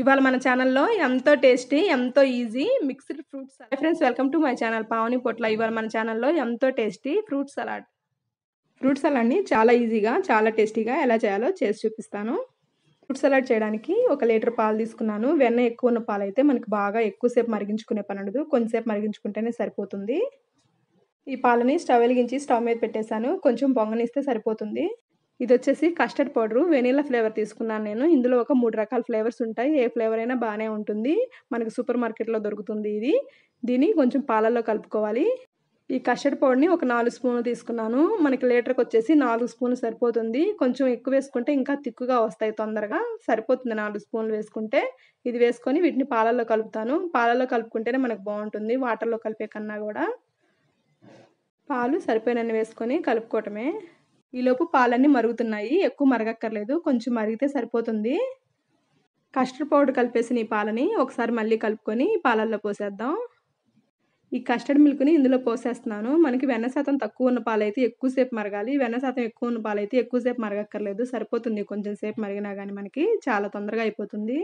ఇవాళ మన ఛానల్లో ఎంతో టేస్టీ ఎంతో easy mixed fruits friends welcome to my channel Pavani Potla ఇవాళ మన ఛానల్లో ఎంతో టేస్టీ ఫ్రూట్ సలాడ్ ఫ్రూట్ సలాడ్ని చాలా ఈజీగా చాలా టేస్టీగా ఎలా చేయాలో చేసి చూపిస్తాను ఫ్రూట్ సలాడ్ చేయడానికి ఒక లీటర్ పాలు తీసుకున్నాను వెన్న ఎక్కువ ఉన్న పాలు అయితే మనకి బాగా ఎక్కువసేపు మరిగించుకునే పని ఉండదు కొంచెంసేపు మరిగించుకుంటేనే సరిపోతుంది ఈ పాలని స్టవ్ వెలిగించి స్టవ్ మీద పెట్టేశాను కొంచెం పొంగనిస్తే సరిపోతుంది ఇది వచ్చేసి కస్టర్డ్ పౌడరు వెనీలా ఫ్లేవర్ తీసుకున్నాను నేను ఇందులో ఒక మూడు రకాల ఫ్లేవర్స్ ఉంటాయి ఏ ఫ్లేవర్ అయినా బాగానే ఉంటుంది మనకి సూపర్ మార్కెట్లో దొరుకుతుంది ఇది దీన్ని కొంచెం పాలల్లో కలుపుకోవాలి ఈ కస్టర్డ్ పౌడర్ని ఒక నాలుగు స్పూన్లు తీసుకున్నాను మనకి లీటర్కి వచ్చేసి నాలుగు స్పూన్లు సరిపోతుంది కొంచెం ఎక్కువ వేసుకుంటే ఇంకా తిక్కుగా వస్తాయి తొందరగా సరిపోతుంది నాలుగు స్పూన్లు వేసుకుంటే ఇది వేసుకొని వీటిని పాలల్లో కలుపుతాను పాలల్లో కలుపుకుంటేనే మనకు బాగుంటుంది వాటర్లో కలిపే కన్నా కూడా పాలు సరిపోయినన్ని వేసుకొని కలుపుకోవటమే ఈలోపు పాలన్నీ మరుగుతున్నాయి ఎక్కువ మరగక్కర్లేదు కొంచెం మరిగితే సరిపోతుంది కస్టర్డ్ పౌడర్ కలిపేసిన ఈ పాలని ఒకసారి మళ్ళీ కలుపుకొని పాలల్లో పోసేద్దాం ఈ కస్టర్డ్ మిల్క్ని ఇందులో పోసేస్తున్నాను మనకి వెన్న శాతం తక్కువ ఉన్న పాలైతే ఎక్కువసేపు మరగాలి వెన్న శాతం ఎక్కువ ఉన్న పాలైతే ఎక్కువసేపు మరగక్కర్లేదు సరిపోతుంది కొంచెం సేపు మరిగినా కానీ మనకి చాలా తొందరగా అయిపోతుంది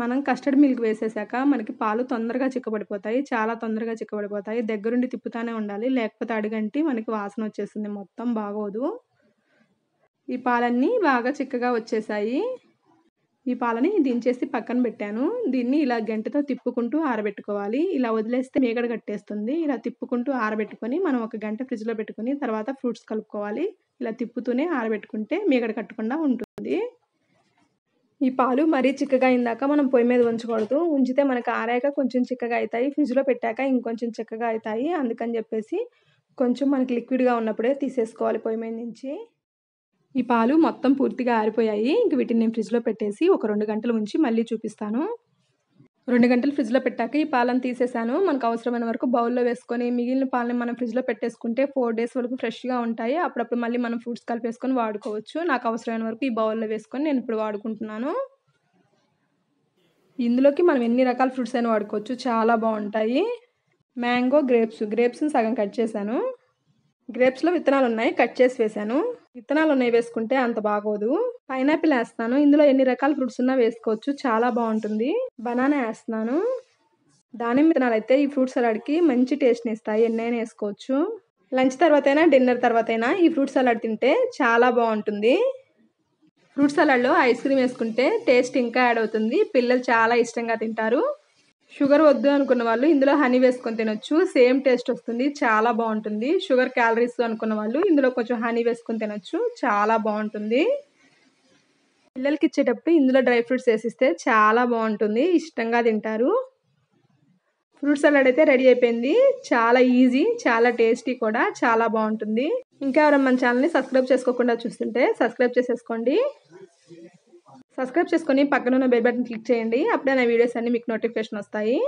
మనం కస్టర్డ్ మిల్క్ వేసేసాక మనకి పాలు తొందరగా చిక్కబడిపోతాయి చాలా తొందరగా చిక్కబడిపోతాయి దగ్గరుండి తిప్పుతానే ఉండాలి లేకపోతే అడిగంటి మనకి వాసన వచ్చేసింది మొత్తం బాగోదు ఈ పాలన్నీ బాగా చిక్కగా వచ్చేసాయి ఈ పాలని దించేసి పక్కన పెట్టాను దీన్ని ఇలా గంటతో తిప్పుకుంటూ ఆరబెట్టుకోవాలి ఇలా వదిలేస్తే మేగడ కట్టేస్తుంది ఇలా తిప్పుకుంటూ ఆరబెట్టుకొని మనం ఒక గంట ఫ్రిడ్జ్లో పెట్టుకుని తర్వాత ఫ్రూట్స్ కలుపుకోవాలి ఇలా తిప్పుతూనే ఆరబెట్టుకుంటే మేగడ కట్టకుండా ఉంటుంది ఈ పాలు మరీ చిక్కగా అయిందాక మనం పొయ్యి మీద ఉంచకూడదు ఉంచితే మనకు ఆరాక కొంచెం చిక్కగా అవుతాయి ఫ్రిడ్జ్లో పెట్టాక ఇంకొంచెం చిక్కగా అవుతాయి అందుకని చెప్పేసి కొంచెం మనకి లిక్విడ్గా ఉన్నప్పుడే తీసేసుకోవాలి పొయ్యి మీద నుంచి ఈ పాలు మొత్తం పూర్తిగా ఆరిపోయాయి ఇంక వీటిని నేను ఫ్రిడ్జ్లో పెట్టేసి ఒక రెండు గంటలు ఉంచి మళ్ళీ చూపిస్తాను రెండు గంటలు ఫ్రిడ్జ్లో పెట్టాక ఈ పాలను తీసేసాను మనకు అవసరమైన వరకు బౌల్లో వేసుకొని మిగిలిన పాలని మనం ఫ్రిడ్జ్లో పెట్టేసుకుంటే ఫోర్ డేస్ వరకు ఫ్రెష్గా ఉంటాయి అప్పుడప్పుడు మళ్ళీ మనం ఫ్రూట్స్ కలిపేసుకొని వాడుకోవచ్చు నాకు అవసరమైన వరకు ఈ బౌల్లో వేసుకొని నేను ఇప్పుడు వాడుకుంటున్నాను ఇందులోకి మనం ఎన్ని రకాల ఫ్రూట్స్ అయినా వాడుకోవచ్చు చాలా బాగుంటాయి మ్యాంగో గ్రేప్స్ గ్రేప్స్ని సగం కట్ చేశాను గ్రేప్స్లో విత్తనాలు ఉన్నాయి కట్ చేసి వేశాను విత్తనాలు ఉన్నాయి వేసుకుంటే అంత బాగోదు పైనాపిల్ వేస్తాను ఇందులో ఎన్ని రకాల ఫ్రూట్స్ ఉన్నా వేసుకోవచ్చు చాలా బాగుంటుంది బనానా వేస్తున్నాను దానిమ్మ తినాలి అయితే ఈ ఫ్రూట్ సలాడ్కి మంచి టేస్ట్ని ఇస్తాయి ఎన్నైనా వేసుకోవచ్చు లంచ్ తర్వాత అయినా డిన్నర్ తర్వాత అయినా ఈ ఫ్రూట్ సలాడ్ తింటే చాలా బాగుంటుంది ఫ్రూట్ సలాడ్లో ఐస్ క్రీమ్ వేసుకుంటే టేస్ట్ ఇంకా యాడ్ అవుతుంది పిల్లలు చాలా ఇష్టంగా తింటారు షుగర్ వద్దు అనుకున్న వాళ్ళు ఇందులో హనీ వేసుకొని తినొచ్చు సేమ్ టేస్ట్ వస్తుంది చాలా బాగుంటుంది షుగర్ క్యాలరీస్ అనుకున్న వాళ్ళు ఇందులో కొంచెం హనీ వేసుకొని తినొచ్చు చాలా బాగుంటుంది పిల్లలకి ఇచ్చేటప్పుడు ఇందులో డ్రై ఫ్రూట్స్ వేసిస్తే చాలా బాగుంటుంది ఇష్టంగా తింటారు ఫ్రూట్ సలాడ్ అయితే రెడీ అయిపోయింది చాలా ఈజీ చాలా టేస్టీ కూడా చాలా బాగుంటుంది ఇంకా ఎవరైనా మన ఛానల్ని సబ్స్క్రైబ్ చేసుకోకుండా చూస్తుంటే సబ్స్క్రైబ్ చేసేసుకోండి సబ్స్క్రైబ్ చేసుకొని పక్కన ఉన్న బెల్ బటన్ క్లిక్ చేయండి అప్పుడే నా వీడియోస్ అన్నీ మీకు నోటిఫికేషన్ వస్తాయి